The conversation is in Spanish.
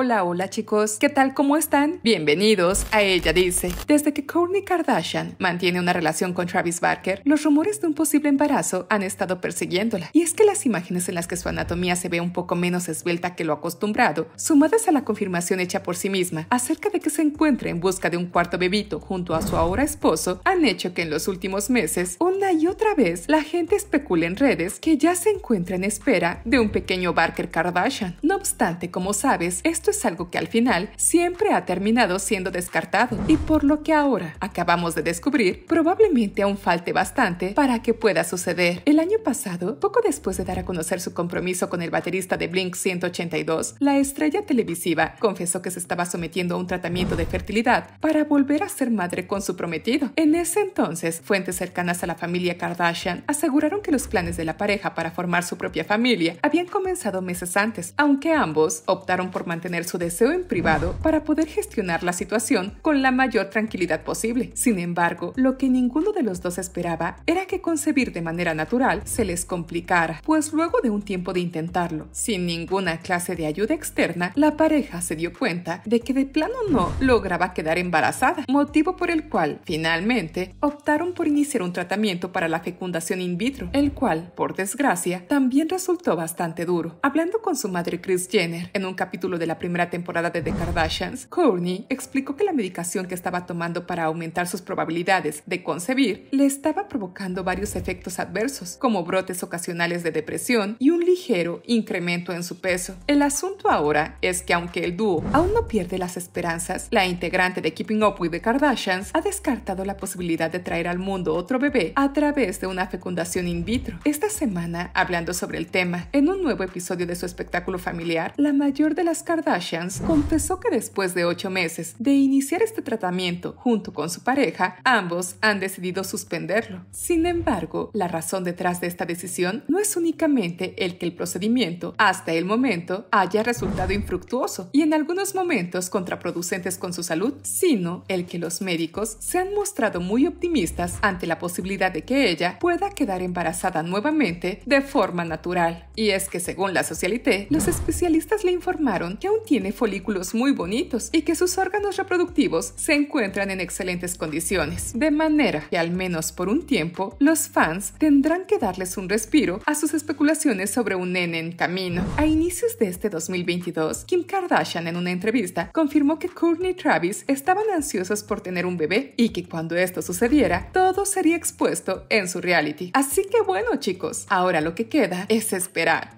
Hola, hola chicos, ¿qué tal? ¿Cómo están? Bienvenidos a Ella Dice. Desde que Courtney Kardashian mantiene una relación con Travis Barker, los rumores de un posible embarazo han estado persiguiéndola. Y es que las imágenes en las que su anatomía se ve un poco menos esbelta que lo acostumbrado, sumadas a la confirmación hecha por sí misma acerca de que se encuentra en busca de un cuarto bebito junto a su ahora esposo, han hecho que en los últimos meses, una y otra vez, la gente especule en redes que ya se encuentra en espera de un pequeño Barker Kardashian. No obstante, como sabes, esto es algo que al final siempre ha terminado siendo descartado y por lo que ahora acabamos de descubrir, probablemente aún falte bastante para que pueda suceder. El año pasado, poco después de dar a conocer su compromiso con el baterista de Blink 182, la estrella televisiva confesó que se estaba sometiendo a un tratamiento de fertilidad para volver a ser madre con su prometido. En ese entonces, fuentes cercanas a la familia Kardashian aseguraron que los planes de la pareja para formar su propia familia habían comenzado meses antes, aunque ambos optaron por mantener su deseo en privado para poder gestionar la situación con la mayor tranquilidad posible. Sin embargo, lo que ninguno de los dos esperaba era que concebir de manera natural se les complicara, pues luego de un tiempo de intentarlo, sin ninguna clase de ayuda externa, la pareja se dio cuenta de que de plano no lograba quedar embarazada, motivo por el cual finalmente optaron por iniciar un tratamiento para la fecundación in vitro, el cual, por desgracia, también resultó bastante duro. Hablando con su madre Chris Jenner en un capítulo de la primera temporada de The Kardashians, Courtney explicó que la medicación que estaba tomando para aumentar sus probabilidades de concebir le estaba provocando varios efectos adversos, como brotes ocasionales de depresión y un ligero incremento en su peso. El asunto ahora es que aunque el dúo aún no pierde las esperanzas, la integrante de Keeping Up with the Kardashians ha descartado la posibilidad de traer al mundo otro bebé a través de una fecundación in vitro. Esta semana, hablando sobre el tema, en un nuevo episodio de su espectáculo familiar, la mayor de las Kardashians Kardashians confesó que después de ocho meses de iniciar este tratamiento junto con su pareja, ambos han decidido suspenderlo. Sin embargo, la razón detrás de esta decisión no es únicamente el que el procedimiento, hasta el momento, haya resultado infructuoso y en algunos momentos contraproducentes con su salud, sino el que los médicos se han mostrado muy optimistas ante la posibilidad de que ella pueda quedar embarazada nuevamente de forma natural. Y es que según la Socialité, los especialistas le informaron que aún tiene folículos muy bonitos y que sus órganos reproductivos se encuentran en excelentes condiciones, de manera que al menos por un tiempo los fans tendrán que darles un respiro a sus especulaciones sobre un nene en camino. A inicios de este 2022, Kim Kardashian en una entrevista confirmó que Courtney y Travis estaban ansiosos por tener un bebé y que cuando esto sucediera, todo sería expuesto en su reality. Así que bueno chicos, ahora lo que queda es esperar